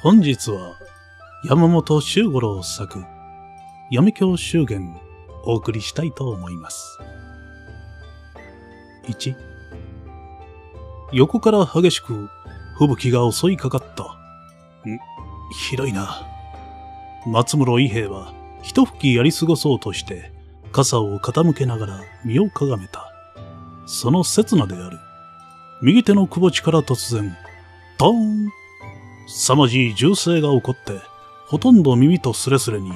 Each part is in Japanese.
本日は山本周五郎作闇教修言お送りしたいと思います。1横から激しく吹雪が襲いかかった。ん、広いな。松室伊兵衛は一吹きやり過ごそうとして傘を傾けながら身をかがめた。その刹那である。右手のくぼ地から突然、トーン凄まじい銃声が起こって、ほとんど耳とすれすれに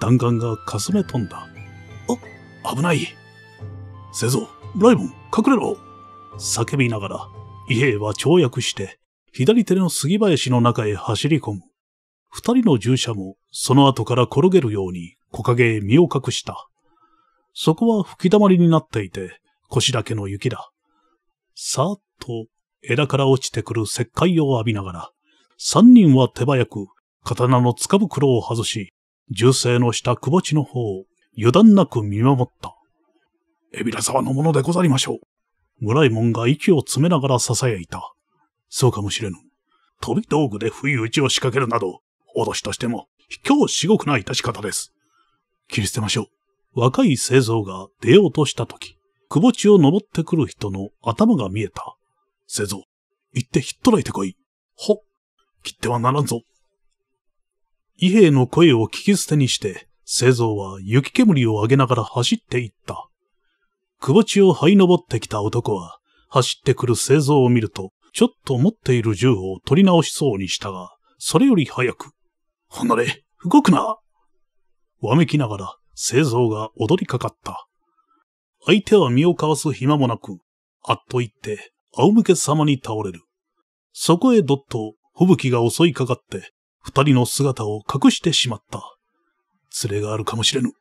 弾丸がかすめ飛んだ。あ、危ない。せぞ、ライボン、隠れろ叫びながら、伊兵は跳躍して、左手の杉林の中へ走り込む。二人の従者も、その後から転げるように、木陰へ身を隠した。そこは吹き溜まりになっていて、腰だけの雪だ。さーっと、枝から落ちてくる石灰を浴びながら、三人は手早く、刀の塚袋を外し、銃声の下窪くぼ地の方を油断なく見守った。エビラ沢のものでござりましょう。村井門が息を詰めながら囁いた。そうかもしれぬ。飛び道具で不意打ちを仕掛けるなど、脅しとしても、卑怯至極な致し方です。切り捨てましょう。若い製造が出ようとした時、くぼ地を登ってくる人の頭が見えた。製造、行ってひっ捕らえてこい。ほっ。切ってはならんぞ。伊兵の声を聞き捨てにして、製造は雪煙を上げながら走っていった。くぼちを這い登ってきた男は、走ってくる製造を見ると、ちょっと持っている銃を取り直しそうにしたが、それより早く、離れ、動くなわめきながら、製造が踊りかかった。相手は身をかわす暇もなく、あっと言って、仰向け様に倒れる。そこへどっと吹雪が襲いかかって、二人の姿を隠してしまった。連れがあるかもしれぬ。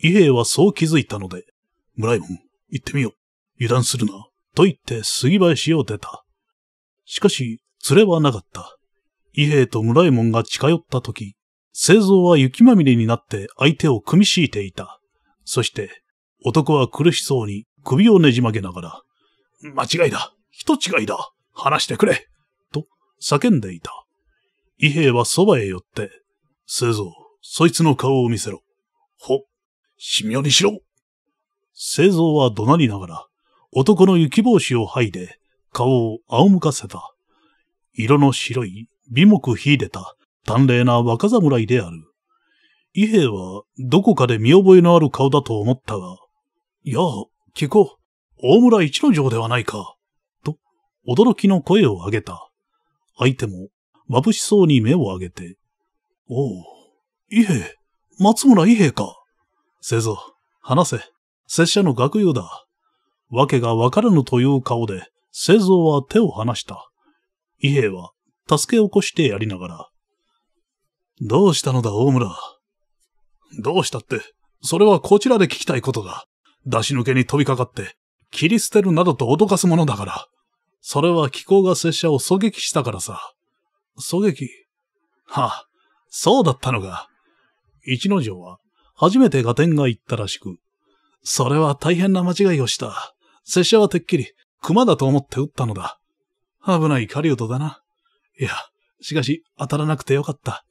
伊兵衛はそう気づいたので、村井門、行ってみよう。油断するな。と言って杉林を出た。しかし、連れはなかった。伊兵衛と村右衛門が近寄った時、製造は雪まみれになって相手を組み敷いていた。そして、男は苦しそうに首をねじ曲げながら、間違いだ。人違いだ。話してくれ。叫んでいた。伊兵衛はそばへ寄って、せぞ、そいつの顔を見せろ。ほ、神妙にしろ。製造は怒鳴りながら、男の雪帽子を剥いで、顔を仰向かせた。色の白い、美目秀でた、端麗な若侍である。伊兵衛は、どこかで見覚えのある顔だと思ったが、やあ、聞こう、大村一の城ではないか、と、驚きの声を上げた。相手も眩しそうに目を上げて、おう、伊兵、松村伊兵か。せぞ、話せ、拙者の学友だ。わけがわからぬという顔で、せぞは手を離した。伊兵は、助け起こしてやりながら。どうしたのだ、大村。どうしたって、それはこちらで聞きたいことだ。出し抜けに飛びかかって、切り捨てるなどと脅かすものだから。それは気候が拙者を狙撃したからさ。狙撃はあ、そうだったのか。一之丞は、初めて合点が行ったらしく。それは大変な間違いをした。拙者はてっきり、熊だと思って撃ったのだ。危ない狩人だな。いや、しかし、当たらなくてよかった。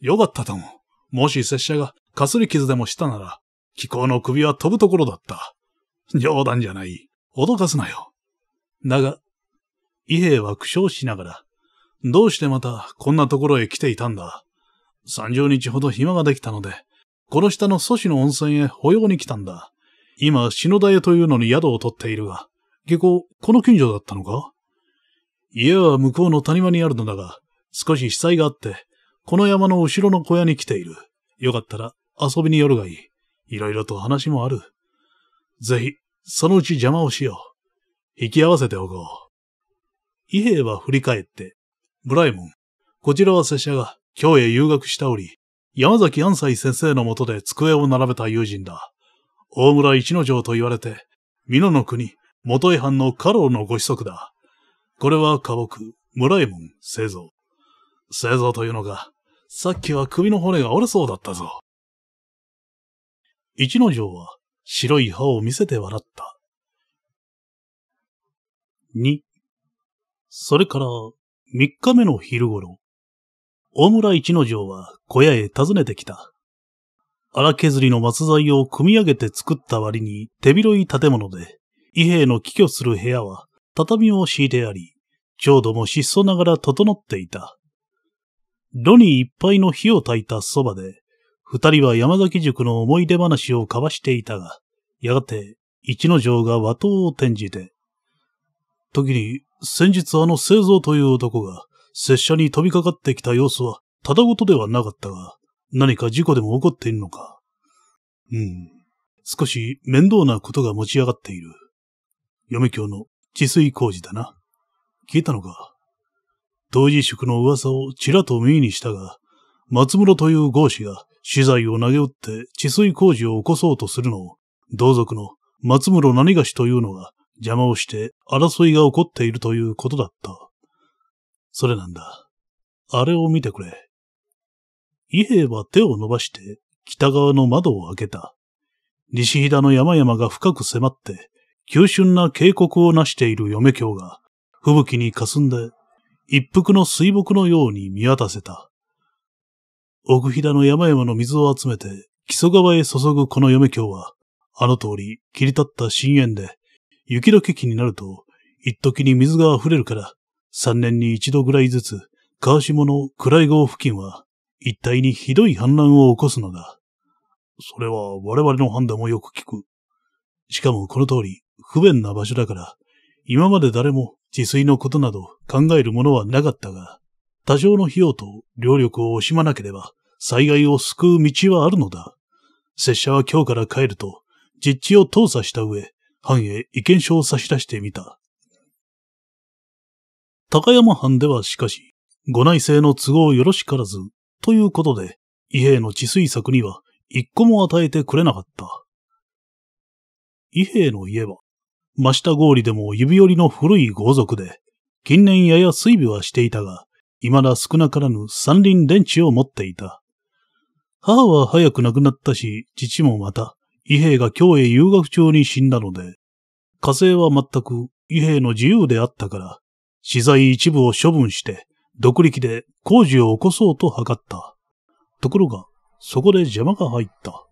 よかったとも。もし拙者が、かすり傷でもしたなら、気候の首は飛ぶところだった。冗談じゃない。脅かすなよ。だが、伊兵衛は苦笑しながら、どうしてまたこんなところへ来ていたんだ。三十日ほど暇ができたので、この下の祖師の温泉へ保養に来たんだ。今、篠田屋というのに宿を取っているが、下校、この近所だったのか家は向こうの谷間にあるのだが、少し被災があって、この山の後ろの小屋に来ている。よかったら遊びに寄るがいい。いろいろと話もある。ぜひ、そのうち邪魔をしよう。引き合わせておこう。伊兵衛は振り返って、ブライモン、こちらは拙者が今日へ遊学しており、山崎安西先生のもとで机を並べた友人だ。大村一之丞と言われて、美濃の国、元井藩の家老のご子息だ。これは家屋、村右衛門、製造。製造というのが、さっきは首の骨が折れそうだったぞ。一之丞は白い歯を見せて笑った。二、それから、三日目の昼頃、大村一之丞は小屋へ訪ねてきた。荒削りの松材を組み上げて作った割に手広い建物で、伊兵の寄居する部屋は畳を敷いてあり、うども質素ながら整っていた。炉にいっぱいの火を焚いたそばで、二人は山崎塾の思い出話を交わしていたが、やがて一之丞が和刀を転じて、時に、先日あの製造という男が、拙者に飛びかかってきた様子は、ただごとではなかったが、何か事故でも起こっているのか。うん。少し面倒なことが持ち上がっている。嫁卿の治水工事だな。聞いたのか同時宿の噂をちらと耳にしたが、松室という豪士が資材を投げ打って治水工事を起こそうとするのを、同族の松室何がしというのが邪魔をして争いが起こっているということだった。それなんだ。あれを見てくれ。伊兵衛は手を伸ばして北側の窓を開けた。西飛騨の山々が深く迫って、急峻な渓谷をなしている嫁京が、吹雪に霞んで、一服の水木のように見渡せた。奥飛騨の山々の水を集めて、木曽川へ注ぐこの嫁京は、あの通り切り立った深淵で、雪解け期になると、一時に水が溢れるから、三年に一度ぐらいずつ、川下の暗い号付近は、一帯にひどい氾濫を起こすのだ。それは我々の判断もよく聞く。しかもこの通り、不便な場所だから、今まで誰も治水のことなど考えるものはなかったが、多少の費用と両力を惜しまなければ、災害を救う道はあるのだ。拙者は今日から帰ると、実地を調査した上、藩へ意見書を差し出してみた。高山藩ではしかし、ご内政の都合よろしからず、ということで、伊兵の治水策には一個も与えてくれなかった。伊兵の家は、真下氷でも指折りの古い豪族で、近年やや水備はしていたが、未だ少なからぬ山林電池を持っていた。母は早く亡くなったし、父もまた、伊兵が京へ遊学中に死んだので、火星は全く伊兵の自由であったから、資材一部を処分して、独力で工事を起こそうと図った。ところが、そこで邪魔が入った。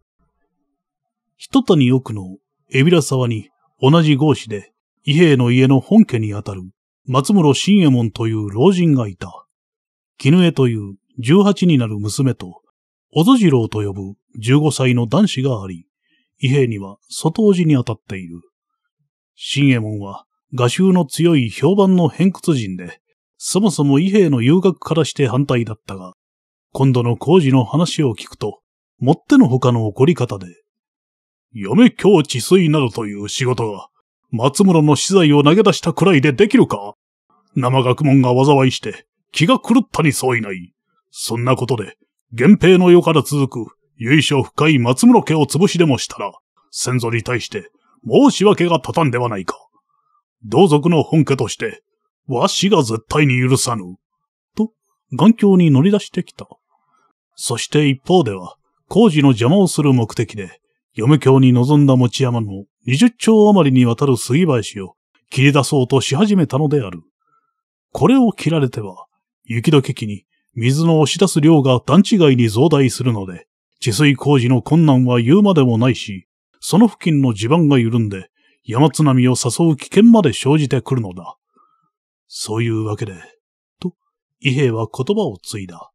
一谷奥の海老名沢に同じ合子で、伊兵の家の本家にあたる松室新右衛門という老人がいた。絹江という十八になる娘と、小津次郎と呼ぶ十五歳の男子があり、伊兵には外おじに当たっている。新右衛門は、画集の強い評判の偏屈人で、そもそも伊兵の遊学からして反対だったが、今度の工事の話を聞くと、もってのほかのこり方で、嫁教治水などという仕事が、松村の資材を投げ出したくらいでできるか生学問が災いして、気が狂ったに相違ない。そんなことで、源平の世から続く、由緒深い松室家を潰しでもしたら、先祖に対して申し訳が立たんではないか。同族の本家として、わしが絶対に許さぬ。と、眼鏡に乗り出してきた。そして一方では、工事の邪魔をする目的で、嫁教に臨んだ持山の20丁余りにわたる杉林を切り出そうとし始めたのである。これを切られては、雪解け期に水の押し出す量が段違いに増大するので、治水工事の困難は言うまでもないし、その付近の地盤が緩んで、山津波を誘う危険まで生じてくるのだ。そういうわけで、と、伊兵衛は言葉を継いだ。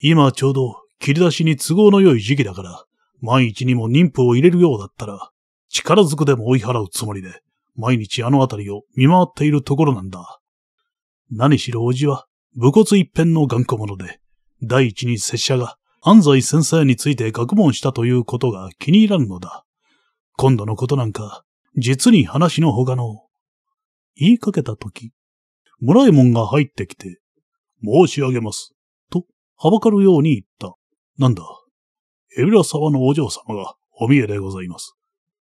今ちょうど切り出しに都合の良い時期だから、万一にも妊婦を入れるようだったら、力ずくでも追い払うつもりで、毎日あの辺りを見回っているところなんだ。何しろおじは、武骨一辺の頑固者で、第一に拙者が安西先生について学問したということが気に入らんのだ。今度のことなんか、実に話の他の。言いかけたとき、村右衛門が入ってきて、申し上げます。と、はばかるように言った。なんだ。エビラ沢のお嬢様がお見えでございます。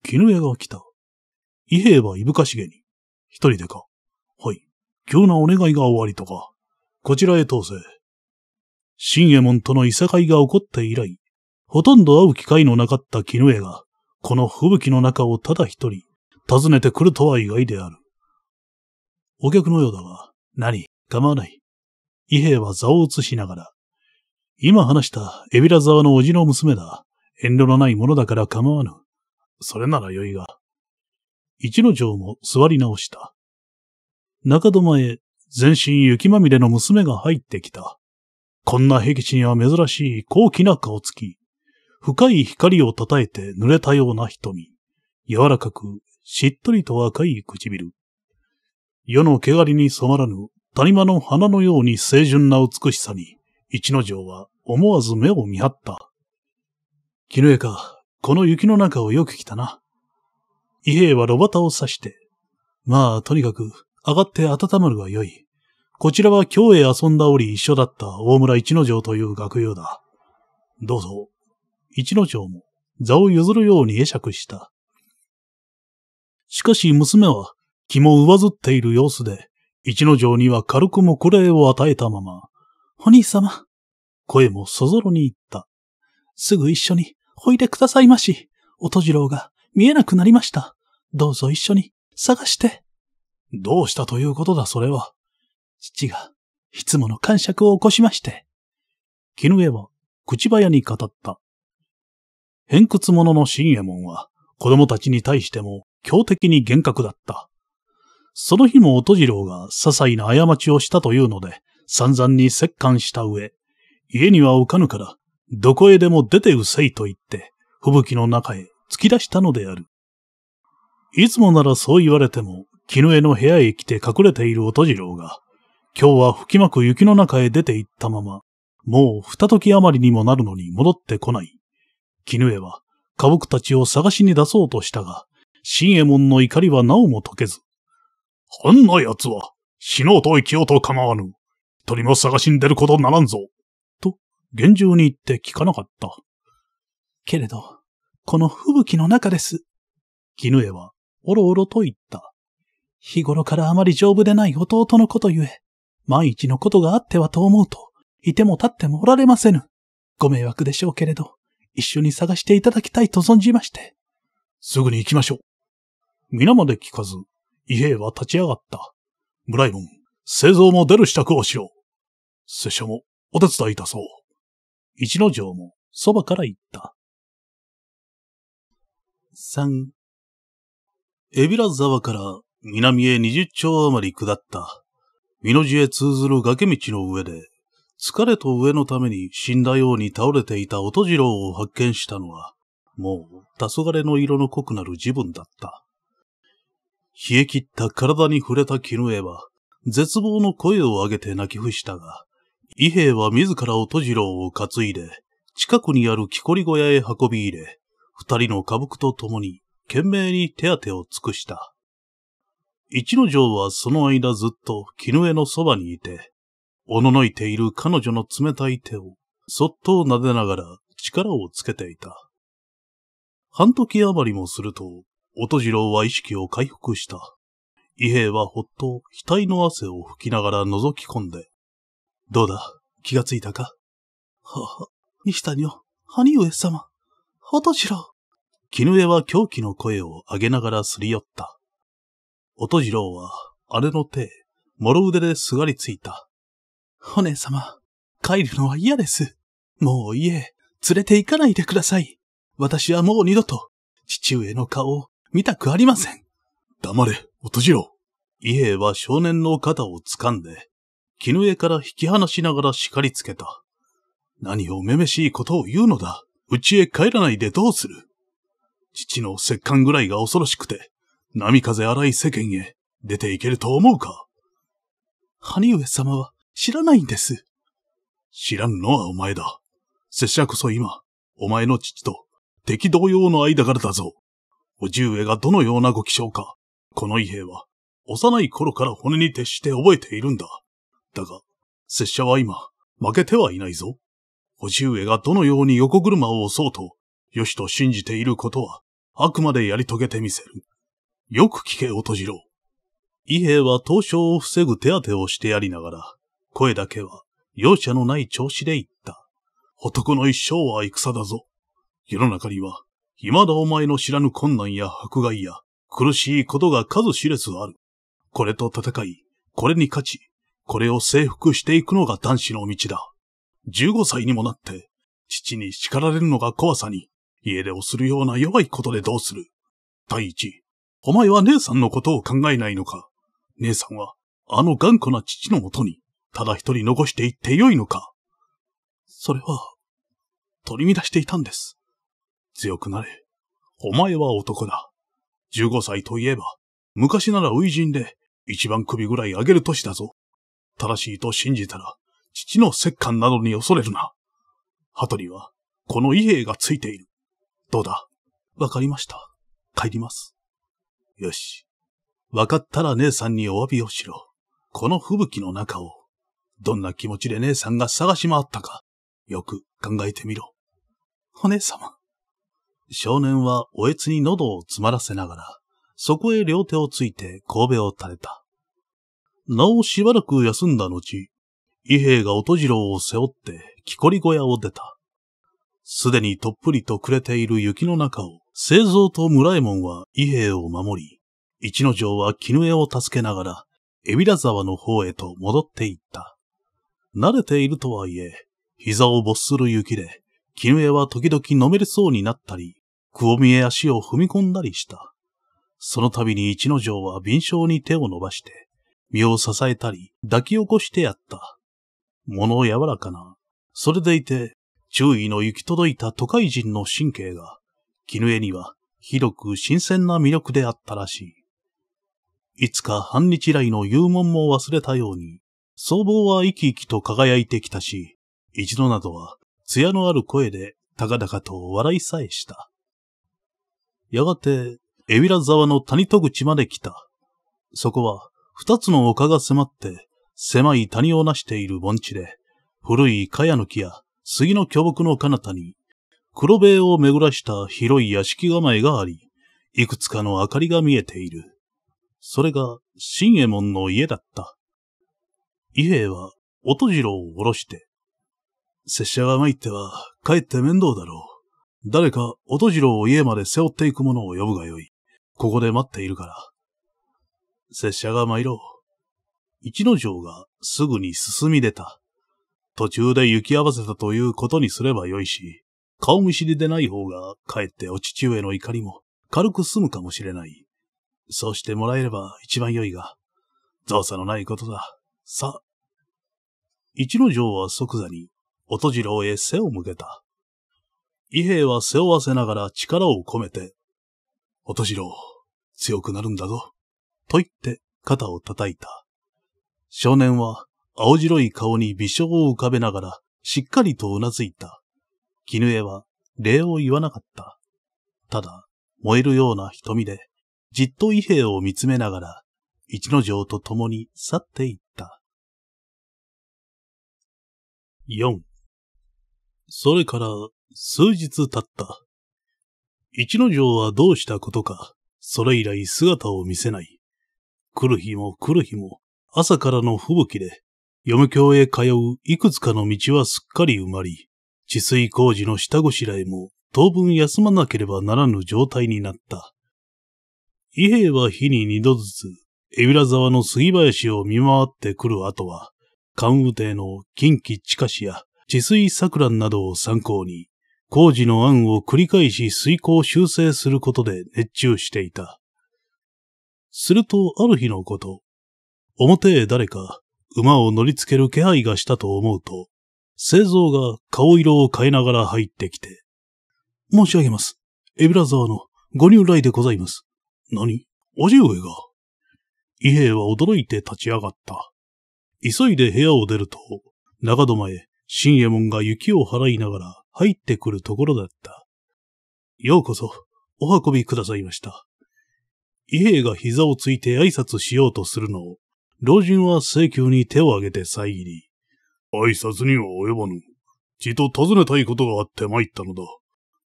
絹江が来た。伊兵衛はいぶかしげに。一人でか。はい。急なお願いが終わりとか。こちらへ通せ。新右衛門とのいさかいが起こって以来、ほとんど会う機会のなかった絹江が、この吹雪の中をただ一人、訪ねてくるとは意外である。お客のようだが、何、構わない。伊兵衛は座を移しながら、今話した海老ラ沢のおじの娘だ。遠慮のないものだから構わぬ。それならよいが。一之城も座り直した。中戸前、全身雪まみれの娘が入ってきた。こんな僻地には珍しい高貴な顔つき。深い光をたたえて濡れたような瞳。柔らかく、しっとりと赤い唇。世の汚りに染まらぬ谷間の花のように清純な美しさに、一之丞は思わず目を見張った。絹江か、この雪の中をよく来たな。伊兵衛は炉端を刺して、まあ、とにかく、上がって温まるがよい。こちらは今日へ遊んだ折一緒だった大村一之丞という学友だ。どうぞ。一之丞も座を譲るように会釈した。しかし娘は気も上ずっている様子で、一之丞には軽くも礼を与えたまま、お兄様、声もそぞろに言った。すぐ一緒に、おいでくださいまし。音次郎が見えなくなりました。どうぞ一緒に、探して。どうしたということだ、それは。父が、いつもの感触を起こしまして。絹枝は、口早に語った。偏屈者の新右衛門は、子供たちに対しても、強敵に厳格だった。その日も音次郎が些細な過ちをしたというので、散々に折檻した上、家には置かぬから、どこへでも出てうせいと言って、吹雪の中へ突き出したのである。いつもならそう言われても、絹枝の部屋へ来て隠れている音次郎が、今日は吹き巻く雪の中へ出て行ったまま、もう二時余りにもなるのに戻ってこない。絹江は、家僕たちを探しに出そうとしたが、新右衛門の怒りはなおも解けず。あんな奴は、死のうと生きようと構わぬ。一人も探しに出ることならんぞ。と、厳重に言って聞かなかった。けれど、この吹雪の中です。絹江は、おろおろと言った。日頃からあまり丈夫でない弟のことゆえ、万一のことがあってはと思うと、いても立ってもおられませぬ。ご迷惑でしょうけれど、一緒に探していただきたいと存じまして。すぐに行きましょう。皆まで聞かず、伊兵は立ち上がった。村井門、製造も出る支度をしよう。拙者もお手伝いいたそう。一之丞もそばから行った。三、海老ラ沢から南へ二十丁余り下った。命へ通ずる崖道の上で、疲れと上のために死んだように倒れていた音次郎を発見したのは、もう黄昏の色の濃くなる自分だった。冷え切った体に触れた絹枝は、絶望の声を上げて泣き伏したが、伊兵衛は自ら音次郎を担いで、近くにある木こり小屋へ運び入れ、二人の家伎と共に懸命に手当てを尽くした。一之丞はその間ずっと絹江のそばにいて、おののいている彼女の冷たい手を、そっと撫でながら力をつけていた。半時余りもすると、音次郎は意識を回復した。伊兵はほっと額の汗を拭きながら覗き込んで、どうだ、気がついたかはは、西谷を、兄上様、音次郎。絹江は狂気の声を上げながらすり寄った。音次郎は、姉の手、諸腕ですがりついた。お姉様、帰るのは嫌です。もう家、連れて行かないでください。私はもう二度と、父上の顔を見たくありません。黙れ、音次郎。伊兵衛は少年の肩を掴んで、絹江から引き離しながら叱りつけた。何をめめしいことを言うのだ。うちへ帰らないでどうする父の折檻ぐらいが恐ろしくて、波風荒い世間へ出ていけると思うか兄上様は知らないんです。知らんのはお前だ。拙者こそ今、お前の父と敵同様の間柄だぞ。おじ上がどのようなご気性か、この異兵は幼い頃から骨に徹して覚えているんだ。だが、拙者は今、負けてはいないぞ。おじ上がどのように横車を押そうと、よしと信じていることは、あくまでやり遂げてみせる。よく聞け、音次郎。伊兵は凍傷を防ぐ手当てをしてやりながら、声だけは容赦のない調子で言った。男の一生は戦だぞ。世の中には、未だお前の知らぬ困難や迫害や苦しいことが数知れずある。これと戦い、これに勝ち、これを征服していくのが男子の道だ。15歳にもなって、父に叱られるのが怖さに、家出をするような弱いことでどうする。第一、お前は姉さんのことを考えないのか姉さんは、あの頑固な父のもとに、ただ一人残していってよいのかそれは、取り乱していたんです。強くなれ。お前は男だ。15歳といえば、昔なら初陣で一番首ぐらい上げる年だぞ。正しいと信じたら、父の折檻などに恐れるな。鳩には、この異兵がついている。どうだわかりました。帰ります。よし。わかったら姉さんにお詫びをしろ。この吹雪の中を、どんな気持ちで姉さんが探し回ったか、よく考えてみろ。お姉様。少年はおえつに喉を詰まらせながら、そこへ両手をついて神戸を垂れた。なおしばらく休んだ後、伊兵が音次郎を背負って木こり小屋を出た。すでにとっぷりと暮れている雪の中を、製造と村右衛門は伊兵を守り、一之丞は絹江を助けながら、海老名沢の方へと戻っていった。慣れているとはいえ、膝を没する雪で、絹江は時々のめりそうになったり、くぼみへ足を踏み込んだりした。その度に一之丞は敏捷に手を伸ばして、身を支えたり、抱き起こしてやった。物柔らかな。それでいて、周囲の行き届いた都会人の神経が、絹江には広く新鮮な魅力であったらしい。いつか半日来の幽門も忘れたように、僧帽は生き生きと輝いてきたし、一度などは、艶のある声で、高々と笑いさえした。やがて、エビラ沢の谷戸口まで来た。そこは、二つの丘が迫って、狭い谷をなしている盆地で、古い茅の木や杉の巨木の彼方に、黒塀を巡らした広い屋敷構えがあり、いくつかの明かりが見えている。それが、新右衛門の家だった。伊兵衛は、音次郎を下ろして、拙者が参っては、かえって面倒だろう。誰か音次郎を家まで背負っていく者を呼ぶがよい。ここで待っているから。拙者が参ろう。一之丞がすぐに進み出た。途中で行き合わせたということにすればよいし、顔見知りでない方が、かえってお父上の怒りも軽く済むかもしれない。そうしてもらえれば一番良いが、造作のないことだ。さ。一之丞は即座に、音次郎へ背を向けた。伊兵は背負わせながら力を込めて、音次郎、強くなるんだぞ。と言って肩を叩いた。少年は青白い顔に微笑を浮かべながら、しっかりとうなずいた。絹江は礼を言わなかった。ただ、燃えるような瞳で、じっと伊兵を見つめながら、一之丞と共に去っていった。4. それから、数日経った。一之丞はどうしたことか、それ以来姿を見せない。来る日も来る日も、朝からの吹雪で、読む教へ通ういくつかの道はすっかり埋まり、治水工事の下ごしらえも当分休まなければならぬ状態になった。伊兵衛は日に二度ずつ、江浦沢の杉林を見回ってくる後は、関羽邸の近畿地下市や治水桜などを参考に、工事の案を繰り返し遂行修正することで熱中していた。するとある日のこと、表へ誰か馬を乗りつける気配がしたと思うと、製造が顔色を変えながら入ってきて、申し上げます。エビラザーのご入来でございます。何じう上が。伊兵衛は驚いて立ち上がった。急いで部屋を出ると、長戸前、新右衛門が雪を払いながら入ってくるところだった。ようこそ、お運びくださいました。伊兵衛が膝をついて挨拶しようとするのを、老人は請求に手を挙げて遮り、挨拶には及ばぬ。ちと尋ねたいことがあって参ったのだ。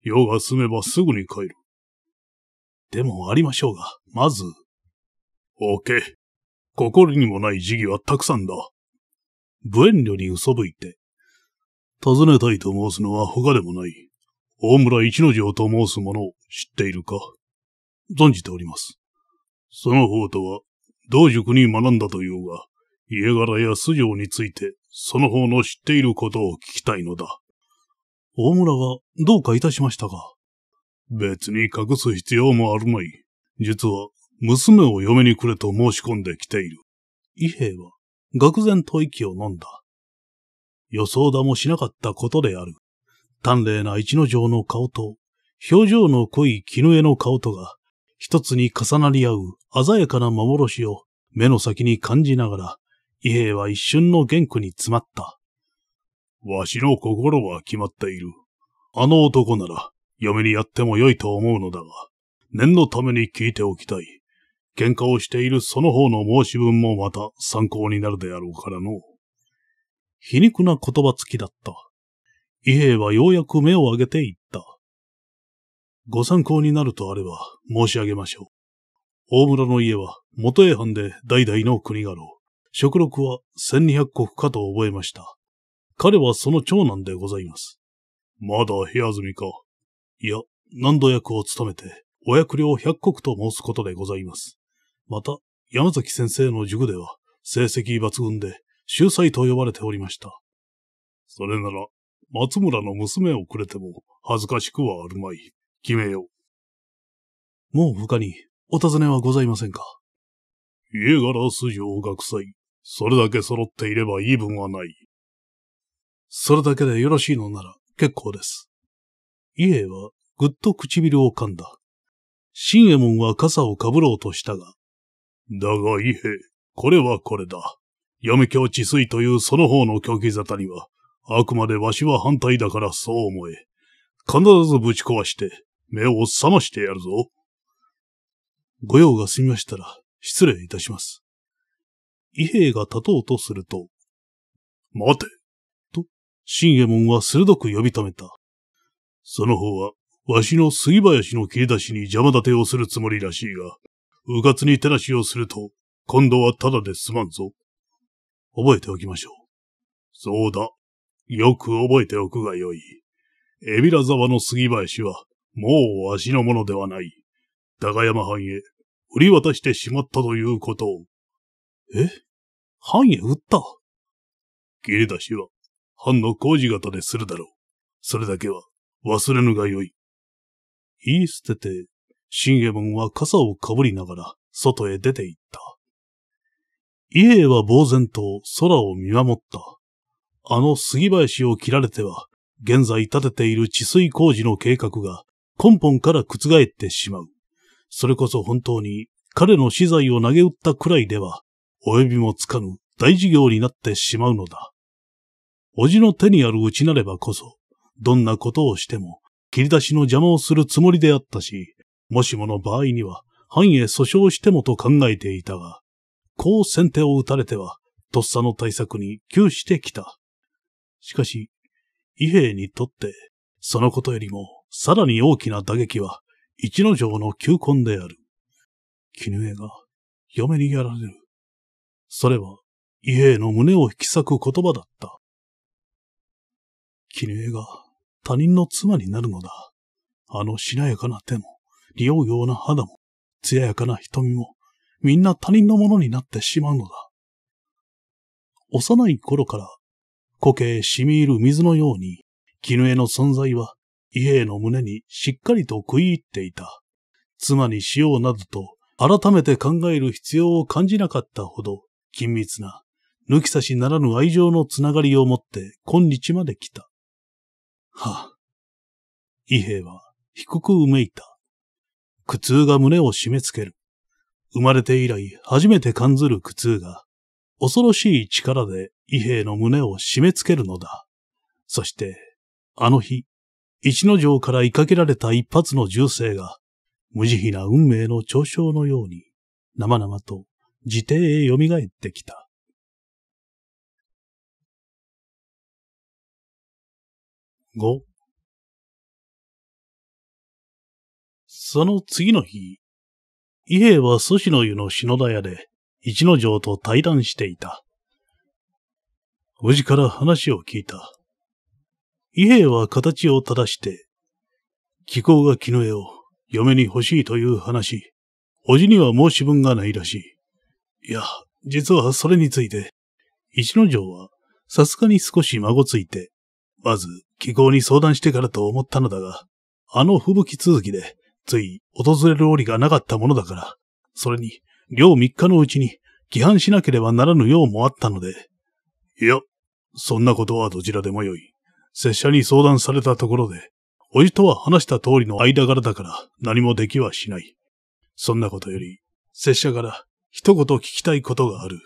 用が済めばすぐに帰る。でもありましょうが、まず。おけ。心にもない時期はたくさんだ。無遠慮に嘘吹いて。尋ねたいと申すのは他でもない。大村一の城と申す者を知っているか存じております。その方とは同塾に学んだというが、家柄や素性について、その方の知っていることを聞きたいのだ。大村がどうかいたしましたが。別に隠す必要もあるまい。実は、娘を嫁にくれと申し込んできている。伊兵衛は、愕然と息を飲んだ。予想だもしなかったことである。丹麗な一之丞の顔と、表情の濃い絹江の顔とが、一つに重なり合う鮮やかな幻を目の先に感じながら、伊兵衛は一瞬の玄句に詰まった。わしの心は決まっている。あの男なら、嫁にやっても良いと思うのだが、念のために聞いておきたい。喧嘩をしているその方の申し分もまた参考になるであろうからの。皮肉な言葉つきだった。伊兵衛はようやく目を上げていった。ご参考になるとあれば申し上げましょう。大村の家は元江藩で代々の国家老。食録は千二百国かと覚えました。彼はその長男でございます。まだ部屋住みか。いや、何度役を務めて、お役料百国と申すことでございます。また、山崎先生の塾では、成績抜群で、秀才と呼ばれておりました。それなら、松村の娘をくれても恥ずかしくはあるまい。決めよう。もう他にお尋ねはございませんか家柄素性学祭。それだけ揃っていれば言い分はない。それだけでよろしいのなら結構です。家はぐっと唇を噛んだ。新右衛門は傘をかぶろうとしたが。だが伊兵、これはこれだ。闇教治水というその方の狂気沙汰には、あくまでわしは反対だからそう思え。必ずぶち壊して、目を覚ましてやるぞ。ご用が済みましたら、失礼いたします。伊兵が立とうとすると、待てと、新右衛門は鋭く呼び止めた。その方は、わしの杉林の切り出しに邪魔立てをするつもりらしいが、うかつに手出しをすると、今度はただで済まんぞ。覚えておきましょう。そうだ。よく覚えておくがよい。エビラ沢の杉林は、もうわしのものではない。高山藩へ売り渡してしまったということを。え藩へ売った切り出しは、藩の工事型でするだろう。それだけは、忘れぬがよい。言い捨てて、新右衛門は傘をかぶりながら、外へ出て行った。家へは呆然と空を見守った。あの杉林を切られては、現在建てている治水工事の計画が根本から覆ってしまう。それこそ本当に彼の資材を投げ打ったくらいでは、及びもつかぬ大事業になってしまうのだ。おじの手にあるうちなればこそ、どんなことをしても、切り出しの邪魔をするつもりであったし、もしもの場合には、藩へ訴訟してもと考えていたが、こう先手を打たれては、とっさの対策に窮してきた。しかし、伊兵衛にとって、そのことよりも、さらに大きな打撃は、一之城の求婚である。絹江が、嫁にやられる。それは、伊兵の胸を引き裂く言葉だった。絹江が、他人の妻になるのだ。あのしなやかな手も、利用ような肌も、艶やかな瞳も、みんな他人のものになってしまうのだ。幼い頃から、苔へ染み入る水のように、絹江の存在は伊兵の胸にしっかりと食い入っていた。妻にしようなどと改めて考える必要を感じなかったほど、緊密な、抜き差しならぬ愛情のつながりを持って今日まで来た。はあ。伊兵は低くうめいた。苦痛が胸を締め付ける。生まれて以来初めて感ずる苦痛が、恐ろしい力で伊兵の胸を締め付けるのだ。そして、あの日、一之城から追いかけられた一発の銃声が、無慈悲な運命の嘲笑のように、生々と自邸へ蘇ってきた。五。その次の日、伊兵衛は祖師の湯の篠田屋で一之城と対談していた。叔父から話を聞いた。伊兵衛は形を正して、気候が絹絵を嫁に欲しいという話、おじには申し分がないらしい。いや、実はそれについて、一之丞はさすがに少し孫ついて、まず気候に相談してからと思ったのだが、あの吹雪続きで、つい訪れる折がなかったものだから、それに、両三日のうちに規範しなければならぬようもあったので。いや、そんなことはどちらでもよい。拙者に相談されたところで、おじとは話した通りの間柄だから何もできはしない。そんなことより、拙者から一言聞きたいことがある。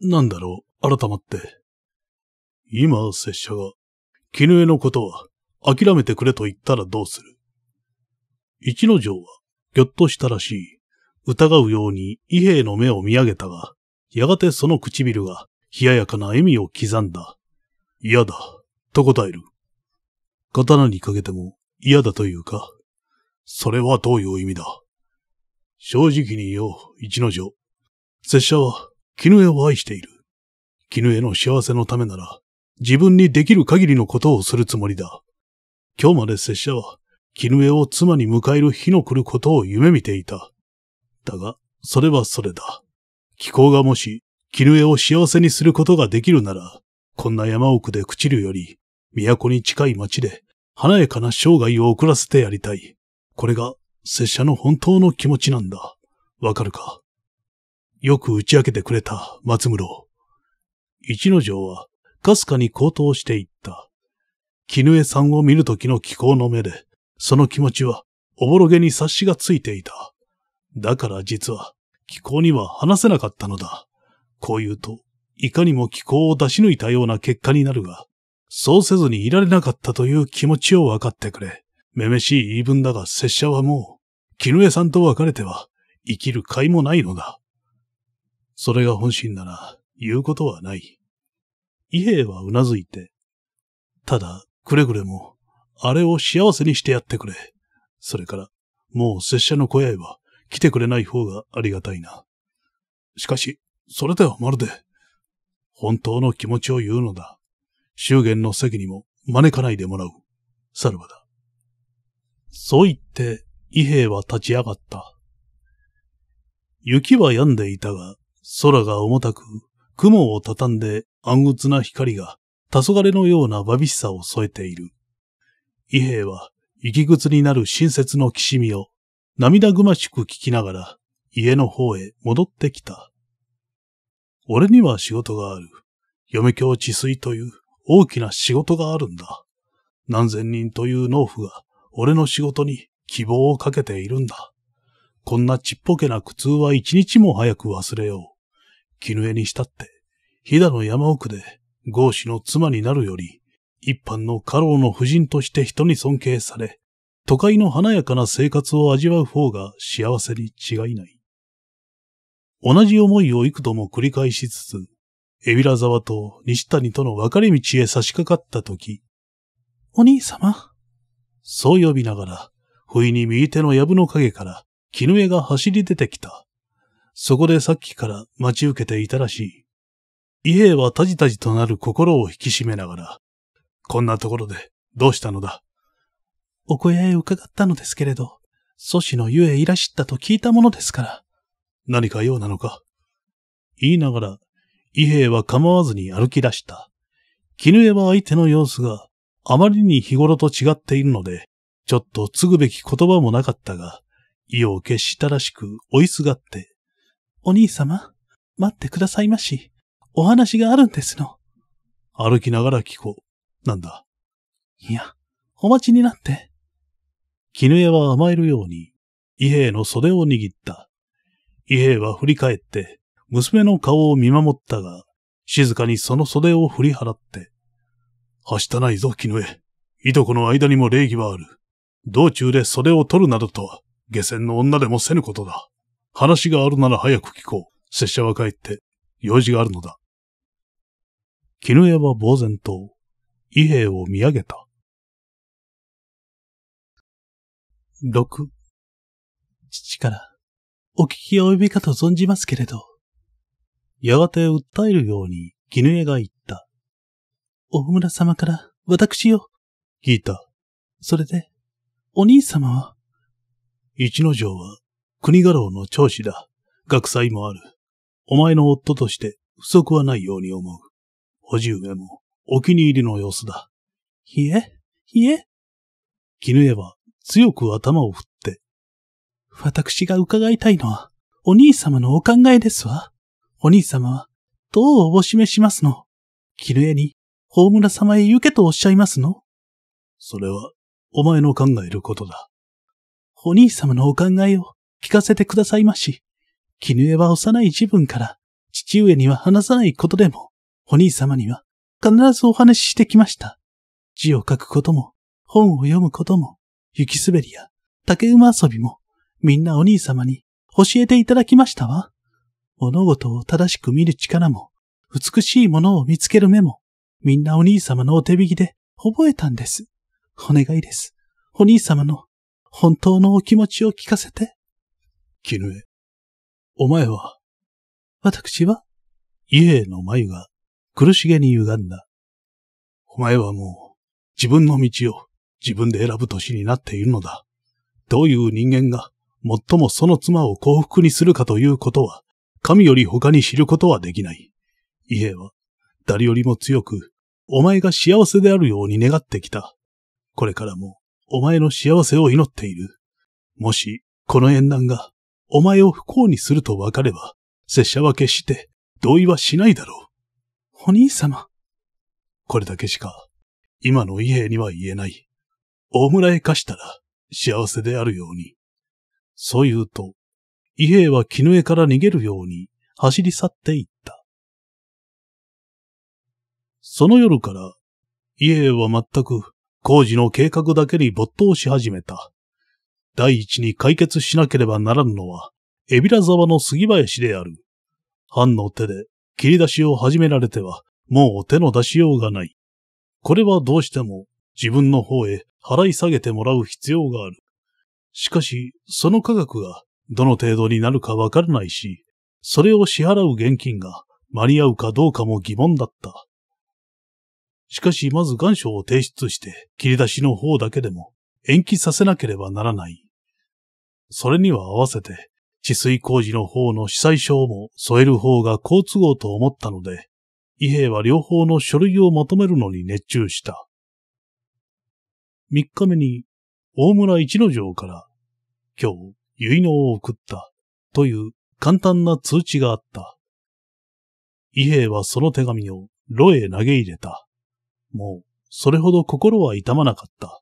なんだろう、改まって。今、拙者が、絹江のことは諦めてくれと言ったらどうする一之丞は、ぎょっとしたらしい。疑うように伊兵の目を見上げたが、やがてその唇が、冷ややかな笑みを刻んだ。嫌だ。と答える。刀にかけても嫌だというか、それはどういう意味だ。正直に言おう、一の女。拙者は、絹枝を愛している。絹枝の幸せのためなら、自分にできる限りのことをするつもりだ。今日まで拙者は、絹枝を妻に迎える日の来ることを夢見ていた。だが、それはそれだ。気候がもし、絹枝を幸せにすることができるなら、こんな山奥で朽ちるより、都に近い町で、華やかな生涯を送らせてやりたい。これが、拙者の本当の気持ちなんだ。わかるかよく打ち明けてくれた、松室。一之丞は、かすかに高騰していった。絹江さんを見るときの気候の目で、その気持ちは、おぼろげに察しがついていた。だから実は、気候には話せなかったのだ。こう言うと、いかにも気候を出し抜いたような結果になるが、そうせずにいられなかったという気持ちを分かってくれ。めめしい言い分だが拙者はもう、絹江さんと別れては、生きる甲斐もないのだ。それが本心なら、言うことはない。伊兵衛はうなずいて、ただ、くれぐれも、あれを幸せにしてやってくれ。それから、もう拙者の小屋へは来てくれない方がありがたいな。しかし、それではまるで、本当の気持ちを言うのだ。祝言の席にも招かないでもらう。猿るだ。そう言って、伊兵衛は立ち上がった。雪は止んでいたが、空が重たく、雲をたたんで暗鬱な光が、黄昏のようなわしさを添えている。伊兵衛は、息靴になる親切のきしみを、涙ぐましく聞きながら、家の方へ戻ってきた。俺には仕事がある。嫁教治水という大きな仕事があるんだ。何千人という農夫が俺の仕事に希望をかけているんだ。こんなちっぽけな苦痛は一日も早く忘れよう。絹枝にしたって、飛騨の山奥で豪子の妻になるより、一般の家老の夫人として人に尊敬され、都会の華やかな生活を味わう方が幸せに違いない。同じ思いを幾度も繰り返しつつ、海老名沢と西谷との分かれ道へ差し掛かった時、お兄様。そう呼びながら、不意に右手の藪の影から絹枝が走り出てきた。そこでさっきから待ち受けていたらしい。伊兵衛はたじたじとなる心を引き締めながら、こんなところでどうしたのだお小屋へ伺ったのですけれど、祖師のゆえいらしったと聞いたものですから。何か用なのか言いながら伊兵は構わずに歩き出した。絹枝は相手の様子があまりに日頃と違っているので、ちょっと継ぐべき言葉もなかったが、意を決したらしく追いすがって、お兄様、待ってくださいまし。お話があるんですの。歩きながら聞こう。なんだ。いや、お待ちになって。絹枝は甘えるように、伊兵の袖を握った。伊兵は振り返って、娘の顔を見守ったが、静かにその袖を振り払って、はしたないぞ、絹江。いとこの間にも礼儀はある。道中で袖を取るなどとは、下船の女でもせぬことだ。話があるなら早く聞こう。拙者は帰って、用事があるのだ。絹江は呆然と、伊兵を見上げた。六。父から、お聞き及びかと存じますけれど、やがて訴えるように絹江が言った。大村様から私よ。聞いた。それで、お兄様は一之丞は国家老の長子だ。学祭もある。お前の夫として不足はないように思う。おじ上もお気に入りの様子だ。ひえ、ひえ。絹江は強く頭を振って。私が伺いたいのは、お兄様のお考えですわ。お兄様は、どうおぼしめしますの絹江に、法村様へ行けとおっしゃいますのそれは、お前の考えることだ。お兄様のお考えを聞かせてくださいまし。絹江は幼い自分から、父上には話さないことでも、お兄様には必ずお話ししてきました。字を書くことも、本を読むことも、雪滑りや竹馬遊びも、みんなお兄様に教えていただきましたわ。物事を正しく見る力も、美しいものを見つける目も、みんなお兄様のお手引きで覚えたんです。お願いです。お兄様の本当のお気持ちを聞かせて。絹江、お前は私は伊兵衛の眉が苦しげに歪んだ。お前はもう自分の道を自分で選ぶ年になっているのだ。どういう人間が最もその妻を幸福にするかということは神より他に知ることはできない。伊兵衛は、誰よりも強く、お前が幸せであるように願ってきた。これからも、お前の幸せを祈っている。もし、この縁談が、お前を不幸にすると分かれば、拙者は決して同意はしないだろう。お兄様。これだけしか、今の伊兵には言えない。大村へ貸したら幸せであるように。そう言うと、伊兵衛は絹江から逃げるように走り去っていった。その夜から、伊兵衛は全く工事の計画だけに没頭し始めた。第一に解決しなければならぬのは、海老名沢の杉林である。藩の手で切り出しを始められては、もう手の出しようがない。これはどうしても自分の方へ払い下げてもらう必要がある。しかし、その科学がどの程度になるかわからないし、それを支払う現金が間に合うかどうかも疑問だった。しかしまず願書を提出して、切り出しの方だけでも延期させなければならない。それには合わせて、治水工事の方の被災証も添える方が好都合と思ったので、伊兵は両方の書類をまとめるのに熱中した。三日目に、大村一之丞から、今日、結納を送った、という簡単な通知があった。伊兵衛はその手紙を炉へ投げ入れた。もう、それほど心は痛まなかった。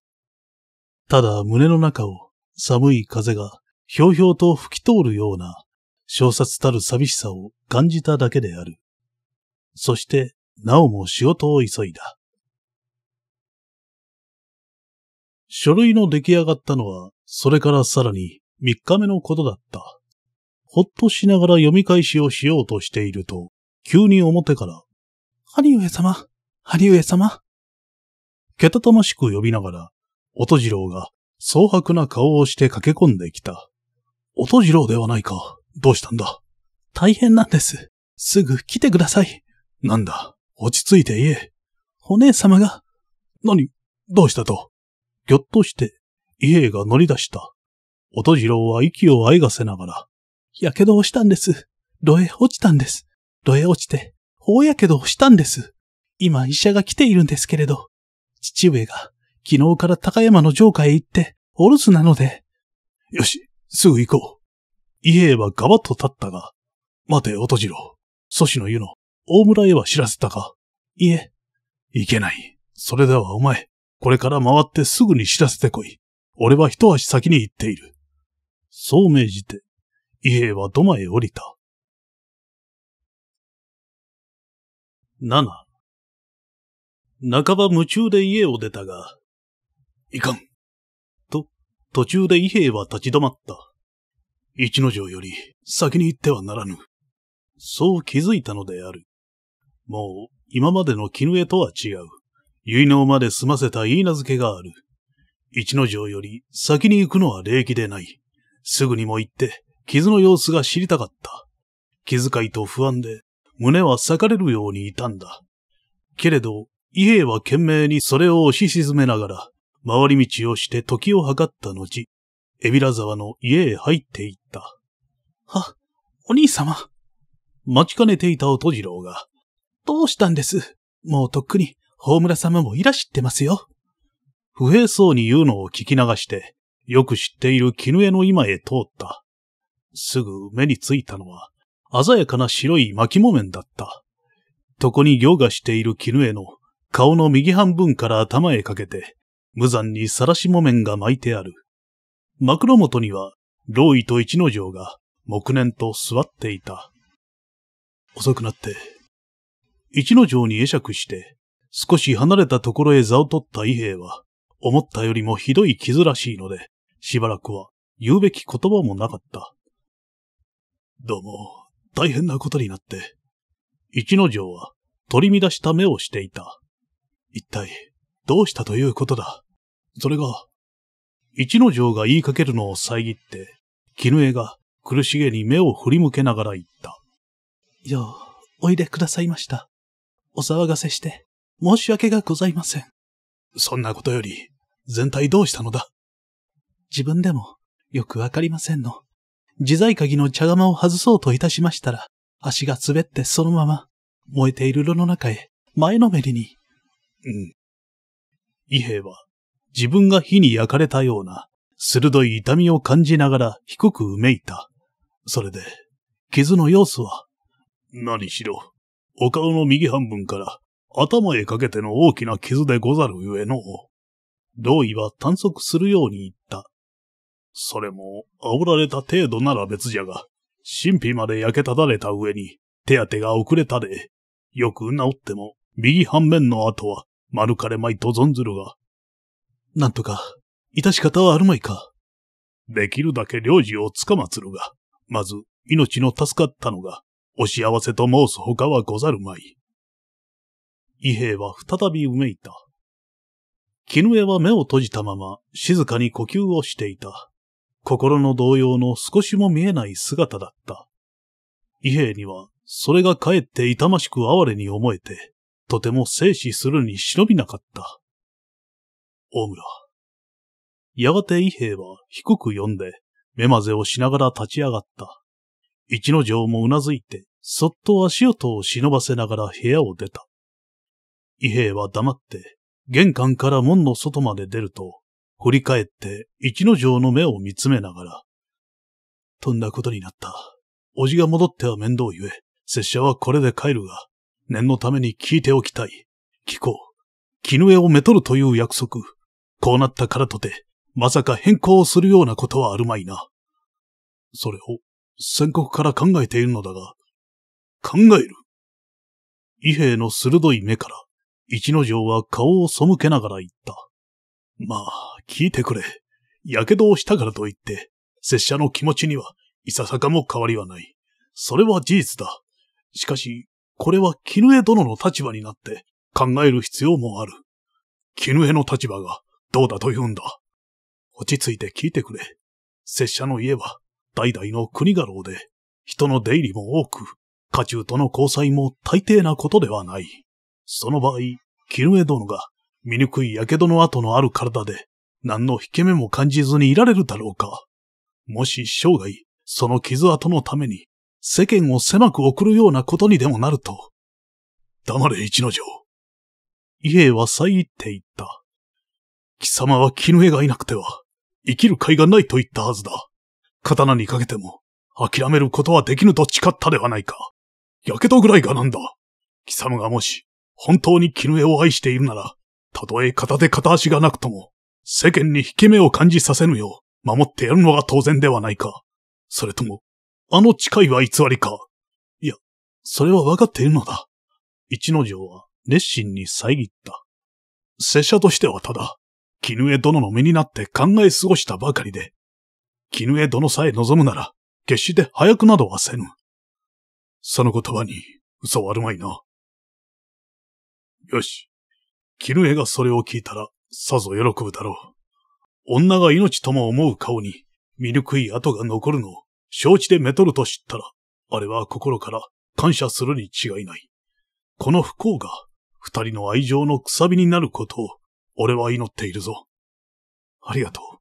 ただ胸の中を寒い風がひょうひょうと吹き通るような小殺たる寂しさを感じただけである。そして、なおも仕事を急いだ。書類の出来上がったのは、それからさらに3日目のことだった。ほっとしながら読み返しをしようとしていると、急に表から、ハリウエ様、ハリウエ様。けたたましく呼びながら、音次郎が、蒼白な顔をして駆け込んできた。音次郎ではないか。どうしたんだ大変なんです。すぐ来てください。なんだ、落ち着いて言え。お姉様が。何、どうしたと。ぎょっとして、家へが乗り出した。音次郎は息を愛がせながら、やけどをしたんです。土へ落ちたんです。土へ落ちて、大やけどをしたんです。今医者が来ているんですけれど、父上が昨日から高山の城下へ行って、お留守なので。よし、すぐ行こう。伊兵衛はガバッと立ったが、待て、音次郎。阻止の湯の、大村へは知らせたかいえ。いけない。それではお前、これから回ってすぐに知らせてこい。俺は一足先に行っている。そう命じて、伊兵衛は土間へ降りた。七。半ば夢中で家を出たが、いかん。と、途中で伊兵衛は立ち止まった。一の城より先に行ってはならぬ。そう気づいたのである。もう、今までの絹江とは違う。結納まで済ませた言い名付けがある。一の城より先に行くのは礼儀でない。すぐにも行って、傷の様子が知りたかった。気遣いと不安で、胸は裂かれるようにいたんだ。けれど、伊兵は懸命にそれを押し沈めながら、回り道をして時を計った後、エビラ沢の家へ入っていった。は、お兄様。待ちかねていたおとじろうが、どうしたんですもうとっくに、ホームラ様もいらしってますよ。不平そうに言うのを聞き流して、よく知っている絹江の今へ通った。すぐ目についたのは、鮮やかな白い巻き木綿だった。床に行がしている絹江の、顔の右半分から頭へかけて、無残にさらし木綿が巻いてある。枕元には、老衣と一之丞が、木年と座っていた。遅くなって、一之丞に会釈して、少し離れたところへ座を取った伊兵は、思ったよりもひどい傷らしいので、しばらくは言うべき言葉もなかった。どうも、大変なことになって。一之丞は取り乱した目をしていた。一体、どうしたということだ。それが、一之丞が言いかけるのを遮って、絹江が苦しげに目を振り向けながら言った。よう、おいでくださいました。お騒がせして、申し訳がございません。そんなことより、全体どうしたのだ自分でもよくわかりませんの。自在鍵の茶釜を外そうといたしましたら、足が滑ってそのまま、燃えている炉の中へ、前のめりに。うん。伊兵衛は、自分が火に焼かれたような、鋭い痛みを感じながら低くうめいた。それで、傷の様子は何しろ、お顔の右半分から頭へかけての大きな傷でござるゆえの。同意は探索するように言った。それも、煽られた程度なら別じゃが、神秘まで焼けただれた上に、手当てが遅れたで、よく治っても、右半面の後は、丸かれまいと存ずるが。なんとか、致し方はあるまいか。できるだけ領事をつかまつるが、まず、命の助かったのが、お幸せと申すほかはござるまい。伊兵は再びうめいた。絹枝は目を閉じたまま静かに呼吸をしていた。心の動揺の少しも見えない姿だった。伊兵には、それがかえって痛ましく哀れに思えて、とても静止するに忍びなかった。大村。やがて伊兵は低く呼んで、目まぜをしながら立ち上がった。一の城もうなずいて、そっと足音を忍ばせながら部屋を出た。伊兵は黙って、玄関から門の外まで出ると、振り返って一の城の目を見つめながら。とんだことになった。おじが戻っては面倒ゆえ、拙者はこれで帰るが、念のために聞いておきたい。聞こう。絹枝をめとるという約束。こうなったからとて、まさか変更をするようなことはあるまいな。それを、宣告から考えているのだが、考える。伊兵の鋭い目から、一之丞は顔を背けながら言った。まあ、聞いてくれ。火傷をしたからといって、拙者の気持ちにはいささかも変わりはない。それは事実だ。しかし、これは絹江殿の立場になって考える必要もある。絹江の立場がどうだと言うんだ。落ち着いて聞いてくれ。拙者の家は代々の国家老で、人の出入りも多く、家中との交際も大抵なことではない。その場合、絹江殿が醜い火傷の跡のある体で、何の引け目も感じずにいられるだろうか。もし生涯、その傷跡のために、世間を狭く送るようなことにでもなると。黙れ、一之丞。伊兵はさいって言った。貴様は絹枝がいなくては、生きる甲斐がないと言ったはずだ。刀にかけても、諦めることはできぬと誓ったではないか。火傷ぐらいがなんだ。貴様がもし、本当に絹枝を愛しているなら、たとえ片手片足がなくとも、世間に引け目を感じさせぬよう、守ってやるのが当然ではないか。それとも、あの誓いは偽りか。いや、それは分かっているのだ。一之丞は熱心に遮った。拙者としてはただ、絹江殿の身になって考え過ごしたばかりで、絹江殿さえ望むなら、決して早くなどはせぬ。その言葉に嘘はあるまいな。よし。キルエがそれを聞いたら、さぞ喜ぶだろう。女が命とも思う顔に、見ぬくい跡が残るのを承知でめとると知ったら、あれは心から感謝するに違いない。この不幸が、二人の愛情のくさびになることを、俺は祈っているぞ。ありがとう。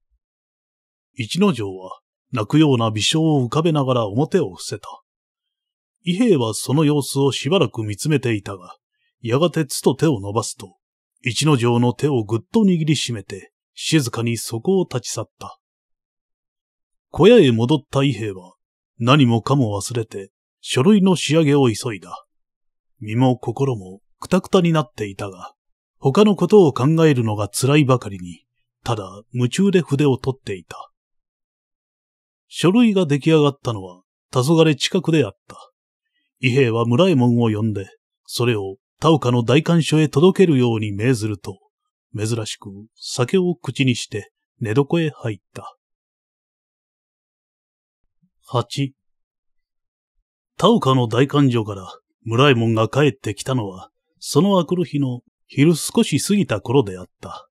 一之丞は、泣くような微笑を浮かべながら表を伏せた。伊兵はその様子をしばらく見つめていたが、やがてつと手を伸ばすと、一の城の手をぐっと握りしめて、静かにそこを立ち去った。小屋へ戻った伊兵は、何もかも忘れて、書類の仕上げを急いだ。身も心もくたくたになっていたが、他のことを考えるのが辛いばかりに、ただ夢中で筆を取っていた。書類が出来上がったのは、黄昏近くであった。伊兵は村右衛門を呼んで、それを田岡の大官所へ届けるように命ずると、珍しく酒を口にして寝床へ入った。八。田岡の大官所から村右衛門が帰ってきたのは、その明くる日の昼少し過ぎた頃であった。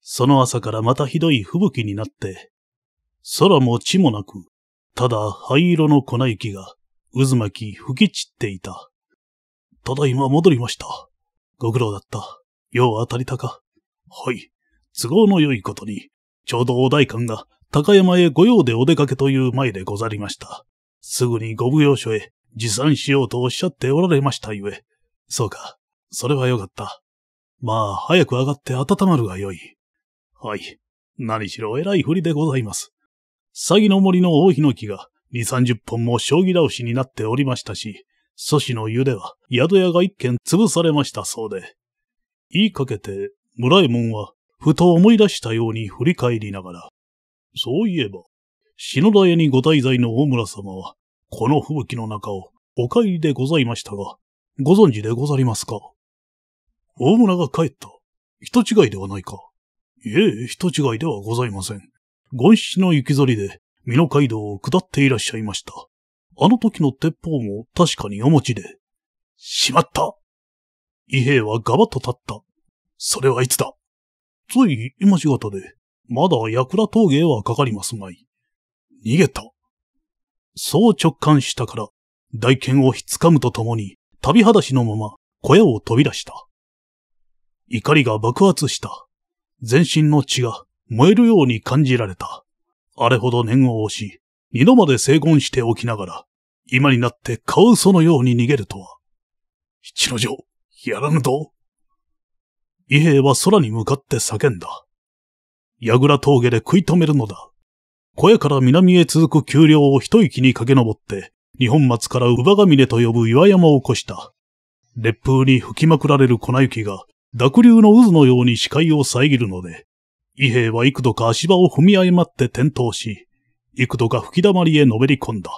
その朝からまたひどい吹雪になって、空も地もなく、ただ灰色の粉雪が渦巻き吹き散っていた。ただいま戻りました。ご苦労だった。よう当たりたか。はい。都合の良いことに、ちょうどお代官が高山へ御用でお出かけという前でござりました。すぐにご奉行所へ持参しようとおっしゃっておられましたゆえ。そうか。それはよかった。まあ、早く上がって温まるがよい。はい。何しろ偉いふりでございます。詐欺の森の大ヒノキが、二三十本も将棋倒しになっておりましたし、祖師の湯では宿屋が一軒潰されましたそうで。言いかけて、村右衛門は、ふと思い出したように振り返りながら、そういえば、篠田屋にご滞在の大村様は、この吹雪の中をお帰りでございましたが、ご存知でござりますか大村が帰った。人違いではないか。いえ、人違いではございません。権七の行きぞりで、美濃街道を下っていらっしゃいました。あの時の鉄砲も確かにお持ちで。しまった伊兵衛はガバッと立った。それはいつだつい今仕方で、まだら峠へはかかりますまい。逃げた。そう直感したから、大剣をひつかむとともに、旅裸足のまま小屋を飛び出した。怒りが爆発した。全身の血が燃えるように感じられた。あれほど念を押し、二度まで成功しておきながら、今になってカウソのように逃げるとは。七の城、やらぬと。伊兵は空に向かって叫んだ。矢倉峠で食い止めるのだ。小屋から南へ続く丘陵を一息に駆け上って、日本松から乳母峰と呼ぶ岩山を起こした。烈風に吹きまくられる粉雪が、濁流の渦のように視界を遮るので、伊兵は幾度か足場を踏み誤って転倒し、幾度か吹き溜まりへのめり込んだ。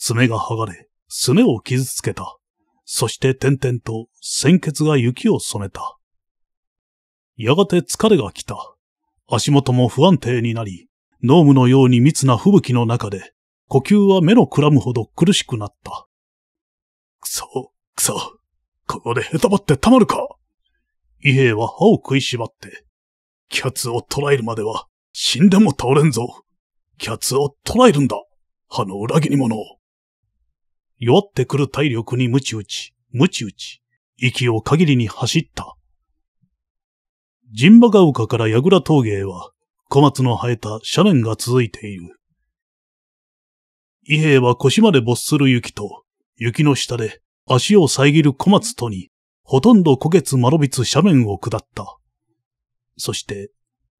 爪が剥がれ、すねを傷つけた。そして点々と鮮血が雪を染めた。やがて疲れが来た。足元も不安定になり、脳無のように密な吹雪の中で、呼吸は目のくらむほど苦しくなった。くそ、くそ、ここでへたばってたまるか伊兵衛は歯を食いしばって、キャツを捕らえるまでは死んでも倒れんぞ。キャツを捕らえるんだ。歯の裏切り者を。弱ってくる体力に鞭打ち、鞭打ち、息を限りに走った。陣馬ヶ丘から矢倉峠へは、小松の生えた斜面が続いている。伊兵衛は腰まで没する雪と、雪の下で足を遮る小松とに、ほとんど古月まろびつ斜面を下った。そして、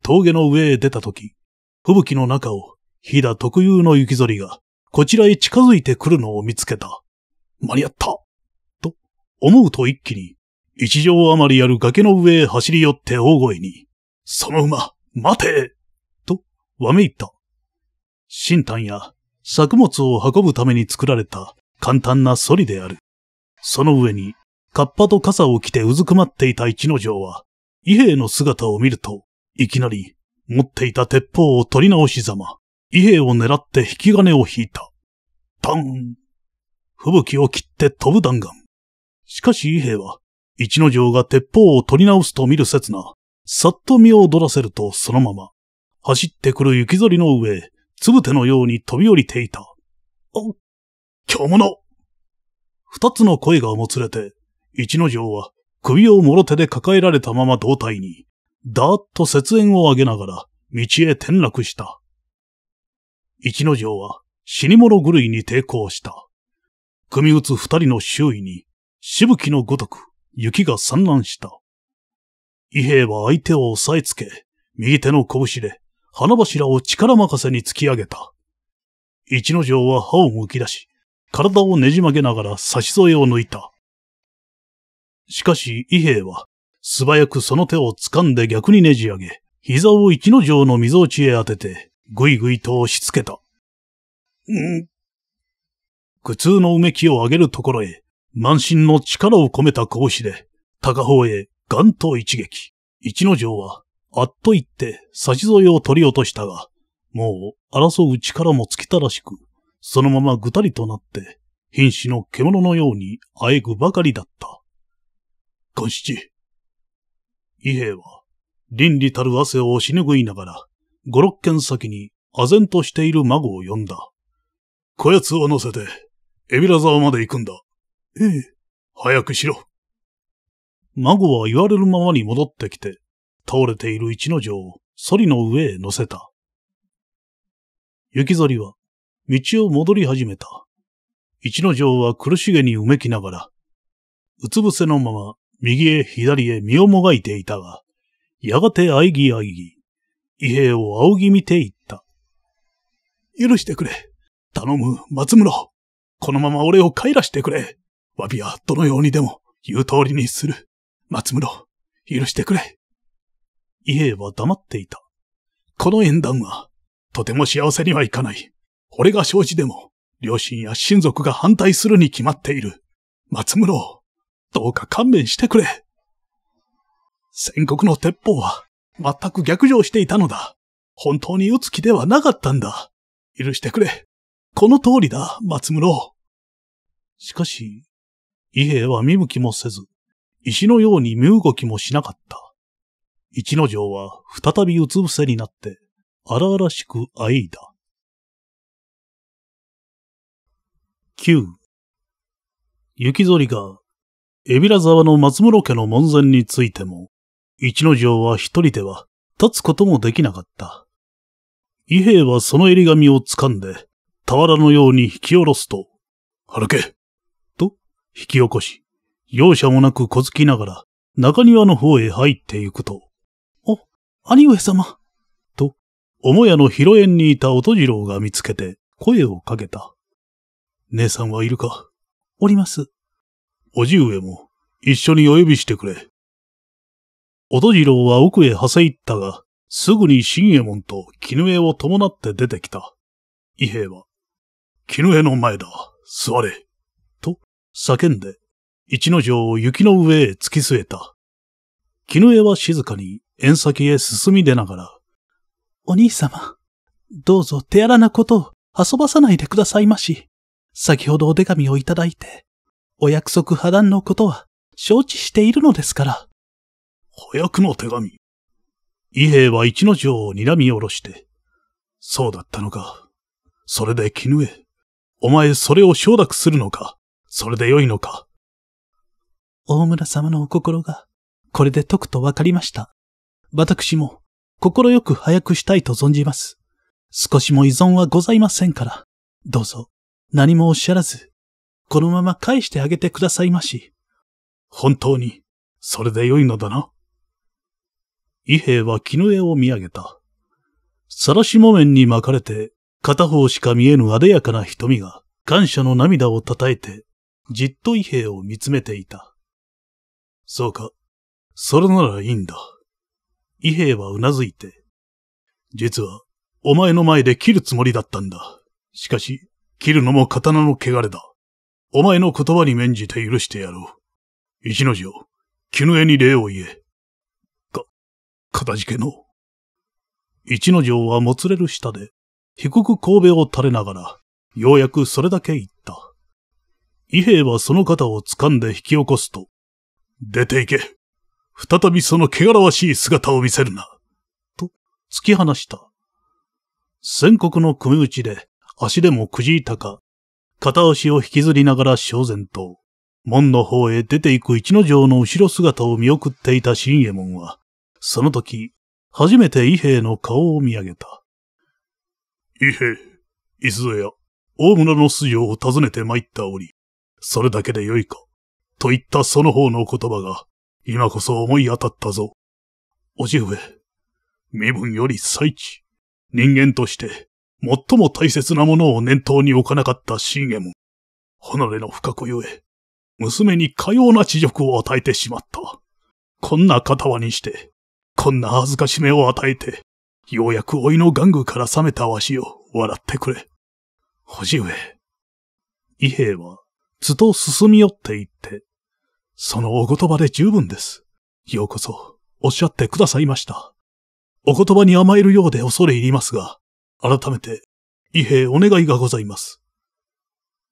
峠の上へ出たとき、吹雪の中を、飛騨特有の雪ぞりが、こちらへ近づいてくるのを見つけた。間に合ったと思うと一気に、一畳余りある崖の上へ走り寄って大声に、その馬、待てと、わめいた。新炭や作物を運ぶために作られた簡単なソリである。その上に、カッパと傘を着てうずくまっていた一の城は、伊兵の姿を見ると、いきなり、持っていた鉄砲を取り直しざま。伊兵衛を狙って引き金を引いた。パン吹雪を切って飛ぶ弾丸。しかし伊兵衛は、一之丞が鉄砲を取り直すと見る刹那、さっと身を踊らせるとそのまま、走ってくる雪ぞりの上、つぶてのように飛び降りていた。あ、の二つの声がもつれて、一之丞は首をもろ手で抱えられたまま胴体に、だーっと雪煙を上げながら、道へ転落した。一之丞は死に物狂いに抵抗した。組み打つ二人の周囲に、しぶきのごとく雪が散乱した。伊兵衛は相手を押さえつけ、右手の拳で花柱を力任せに突き上げた。一之丞は歯をむき出し、体をねじ曲げながら差し添えを抜いた。しかし伊兵衛は、素早くその手を掴んで逆にねじ上げ、膝を一之丞の溝落ちへ当てて、ぐいぐいと押し付けた。ん苦痛のうめきを上げるところへ、満身の力を込めた格子で、高方へガンと一撃。一の城は、あっと言って差し添えを取り落としたが、もう争う力も尽きたらしく、そのままぐたりとなって、瀕死の獣のようにあえぐばかりだった。五七。伊兵は、倫理たる汗を押し拭いながら、五六軒先に、唖然としている孫を呼んだ。こやつを乗せて、エビラ沢まで行くんだ。ええ。早くしろ。孫は言われるままに戻ってきて、倒れている一の城をソリの上へ乗せた。雪ぞりは、道を戻り始めた。一の城は苦しげにうめきながら、うつ伏せのまま、右へ左へ身をもがいていたが、やがてあいぎあいぎ、伊兵を仰ぎ見ていった。許してくれ。頼む、松村。このまま俺を帰らしてくれ。詫びはどのようにでも言う通りにする。松村、許してくれ。伊兵は黙っていた。この縁談は、とても幸せにはいかない。俺が生じでも、両親や親族が反対するに決まっている。松室、どうか勘弁してくれ。戦国の鉄砲は、全く逆上していたのだ。本当に打つ気ではなかったんだ。許してくれ。この通りだ、松室。しかし、伊兵は見向きもせず、石のように身動きもしなかった。一之丞は再びうつ伏せになって、荒々しくあいだ。9雪ぞりが、海老ラ沢の松室家の門前についても、一之丞は一人では立つこともできなかった。伊兵衛はその襟紙を掴んで、俵のように引き下ろすと、歩けと引き起こし、容赦もなく小突きながら中庭の方へ入っていくと、お、兄上様と、母屋の広縁にいた音次郎が見つけて声をかけた。姉さんはいるかおります。おじ上も一緒にお呼びしてくれ。おとじろうは奥へはせいったが、すぐに新右衛門と絹江を伴って出てきた。伊兵は、絹江の前だ、座れ、と叫んで、一の城を雪の上へ突き据えた。絹江は静かに縁先へ進み出ながら、お兄様、どうぞ手荒なことを遊ばさないでくださいまし。先ほどお手紙をいただいて、お約束破談のことは承知しているのですから。子役の手紙。伊兵衛は一の城を睨み下ろして、そうだったのか。それで絹江。お前それを承諾するのかそれでよいのか大村様のお心が、これで解くと分かりました。私も、心よく早くしたいと存じます。少しも依存はございませんから、どうぞ、何もおっしゃらず、このまま返してあげてくださいまし。本当に、それでよいのだな。伊兵衛は絹枝を見上げた。さらし木綿に巻かれて、片方しか見えぬ艶やかな瞳が、感謝の涙を叩いて、じっと伊兵衛を見つめていた。そうか。それならいいんだ。伊兵衛はうなずいて。実は、お前の前で切るつもりだったんだ。しかし、切るのも刀の汚れだ。お前の言葉に免じて許してやろう。一の字を、絹江に礼を言え。かたじけの。一之丞はもつれる舌で、低く神戸を垂れながら、ようやくそれだけ言った。伊兵衛はその肩を掴んで引き起こすと、出て行け再びその汚らわしい姿を見せるなと、突き放した。戦国の組打ちで、足でもくじいたか、片足を引きずりながら小然と、門の方へ出て行く一之丞の後ろ姿を見送っていた新右衛門は、その時、初めて伊兵衛の顔を見上げた。伊兵衛、いずれや、大村の素性を訪ねて参った折、それだけでよいか、といったその方の言葉が、今こそ思い当たったぞ。おじ上、身分より最知、人間として、最も大切なものを念頭に置かなかった信玄も、離れの深くゆえ、娘にかような恥辱を与えてしまった。こんな片輪にして、こんな恥ずかしめを与えて、ようやく老いの玩具から覚めたわしを笑ってくれ。叔父上。伊兵衛は、ずっと進み寄っていって、そのお言葉で十分です。ようこそ、おっしゃってくださいました。お言葉に甘えるようで恐れ入りますが、改めて、伊兵衛お願いがございます。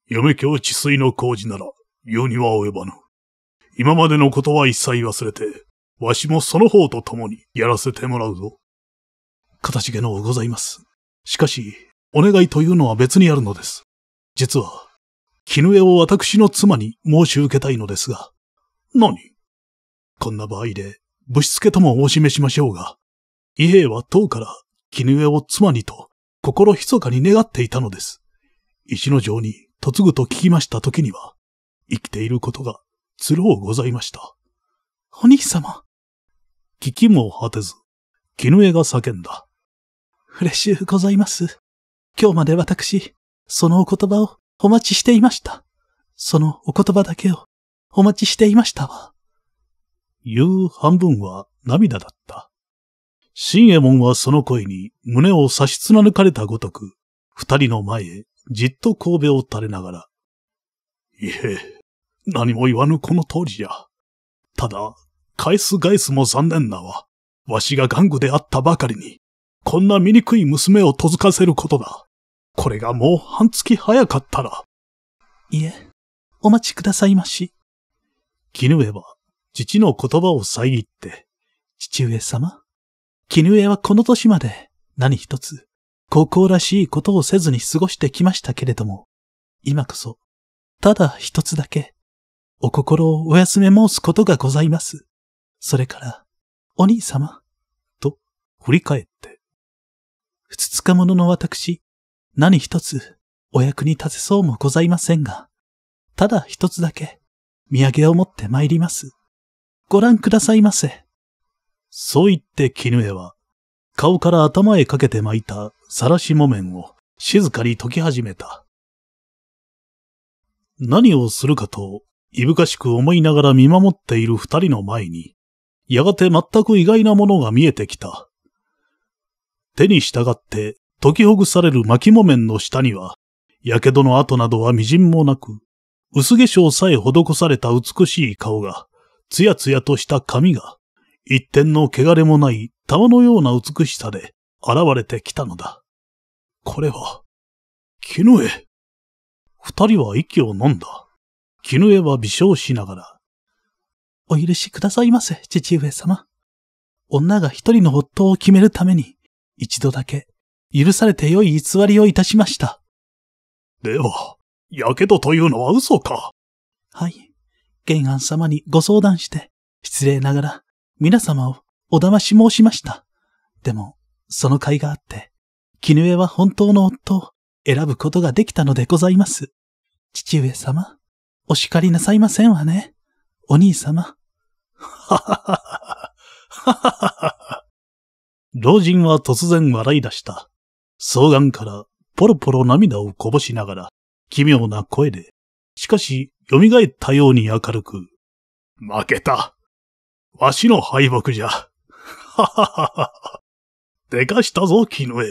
嫁教治水の工事なら、世には及ばぬ。今までのことは一切忘れて、わしもその方と共にやらせてもらうぞ。かたしげのうございます。しかし、お願いというのは別にあるのです。実は、絹枝を私の妻に申し受けたいのですが。何こんな場合で、ぶしつけともお示しましょうが、伊兵衛は当から絹枝を妻にと心密かに願っていたのです。石の城に嫁ぐと聞きました時には、生きていることがつろうございました。お兄様。聞きも果てず、絹枝が叫んだ。嬉しゅうございます。今日まで私、そのお言葉をお待ちしていました。そのお言葉だけをお待ちしていましたわ。言う半分は涙だった。新右衛門はその声に胸を差し貫かれたごとく、二人の前へじっと神戸を垂れながら。いえ、何も言わぬこの通りじゃ。ただ、返す返すも残念なわ。わしが玩具であったばかりに、こんな醜い娘をとずかせることだ。これがもう半月早かったら。いえ、お待ちくださいまし。絹江は、父の言葉を遮って、父上様、絹江はこの年まで、何一つ、高校らしいことをせずに過ごしてきましたけれども、今こそ、ただ一つだけ、お心をお休め申すことがございます。それから、お兄様、と振り返って、ふつつか者の私、何一つお役に立てそうもございませんが、ただ一つだけ、土産を持って参ります。ご覧くださいませ。そう言って絹枝は、顔から頭へかけて巻いたさらし木綿を静かに解き始めた。何をするかと、いぶかしく思いながら見守っている二人の前に、やがて全く意外なものが見えてきた。手に従って解きほぐされる巻木綿の下には、やけどの跡などはみじんもなく、薄化粧さえ施された美しい顔が、つやつやとした髪が、一点の汚れもない玉のような美しさで現れてきたのだ。これは、絹江。二人は息を飲んだ。絹江は微笑しながら、お許しくださいませ、父上様。女が一人の夫を決めるために、一度だけ、許されて良い偽りをいたしました。では、やけどというのは嘘かはい。玄安様にご相談して、失礼ながら、皆様をお騙し申しました。でも、その甲斐があって、絹枝は本当の夫を選ぶことができたのでございます。父上様、お叱りなさいませんわね。お兄様。はははは。ははは。老人は突然笑い出した。双眼からポロポロ涙をこぼしながら、奇妙な声で、しかし、蘇ったように明るく、負けた。わしの敗北じゃ。はははは。でかしたぞ、絹江。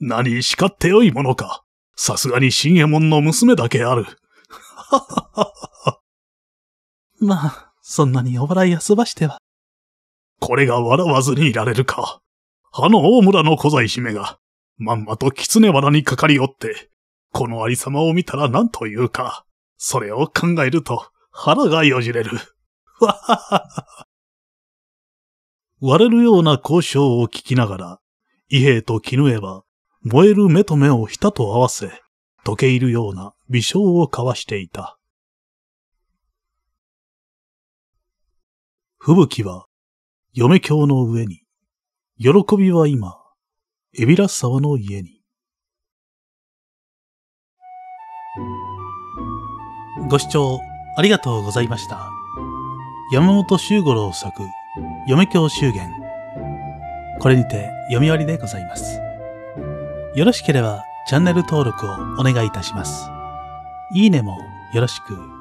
何叱ってよいものか。さすがに新右衛門の娘だけある。ははは。まあ、そんなにお笑い遊ばしては。これが笑わずにいられるか。あの大村の小材姫が、まんまと狐藁にかかりおって、このありさまを見たら何というか、それを考えると腹がよじれる。わははは。割れるような交渉を聞きながら、伊兵衛と絹江は、燃える目と目をひたと合わせ、溶け入るような微笑を交わしていた。吹雪は、嫁鏡の上に、喜びは今、海老ラ沢の家に。ご視聴ありがとうございました。山本周五郎作、嫁鏡祝言。これにて読み終わりでございます。よろしければチャンネル登録をお願いいたします。いいねもよろしく。